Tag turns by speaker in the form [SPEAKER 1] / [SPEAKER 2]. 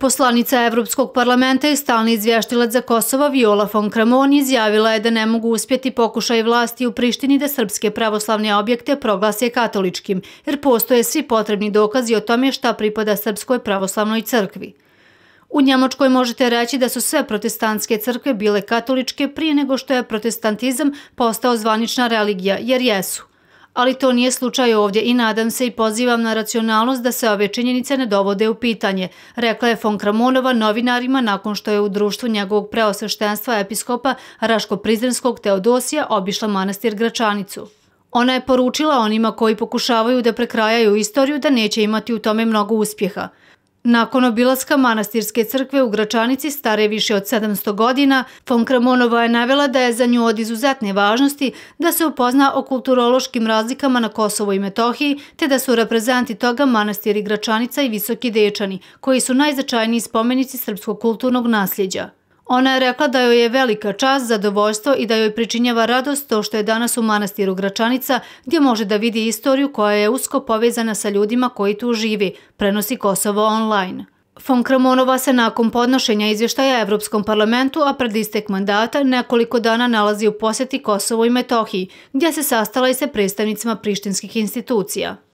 [SPEAKER 1] Poslanica Evropskog parlamenta i stalni izvještilac za Kosovo Viola von Kramon izjavila je da ne mogu uspjeti pokušaj vlasti u Prištini da srpske pravoslavne objekte proglase katoličkim, jer postoje svi potrebni dokazi o tome šta pripada Srpskoj pravoslavnoj crkvi. U Njemočkoj možete reći da su sve protestantske crkve bile katoličke prije nego što je protestantizam postao zvanična religija, jer jesu ali to nije slučaj ovdje i nadam se i pozivam na racionalnost da se ove činjenice ne dovode u pitanje, rekla je von Kramonova novinarima nakon što je u društvu njegovog preosveštenstva episkopa Raško-Prizrenskog Teodosija obišla manastir Gračanicu. Ona je poručila onima koji pokušavaju da prekrajaju istoriju da neće imati u tome mnogo uspjeha. Nakon obilaska manastirske crkve u Gračanici stare više od 700 godina, Fon Kramonova je navjela da je za nju od izuzetne važnosti da se upozna o kulturološkim razlikama na Kosovo i Metohiji, te da su reprezenti toga manastiri Gračanica i Visoki Dečani, koji su najzačajniji spomenici srpskog kulturnog nasljeđa. Ona je rekla da joj je velika čast, zadovoljstvo i da joj pričinjava radost to što je danas u manastiru Gračanica, gdje može da vidi istoriju koja je usko povezana sa ljudima koji tu živi, prenosi Kosovo online. Fon Kramonova se nakon podnošenja izvještaja Evropskom parlamentu, a pred istek mandata, nekoliko dana nalazi u posjeti Kosovo i Metohiji, gdje se sastala i sa predstavnicima prištinskih institucija.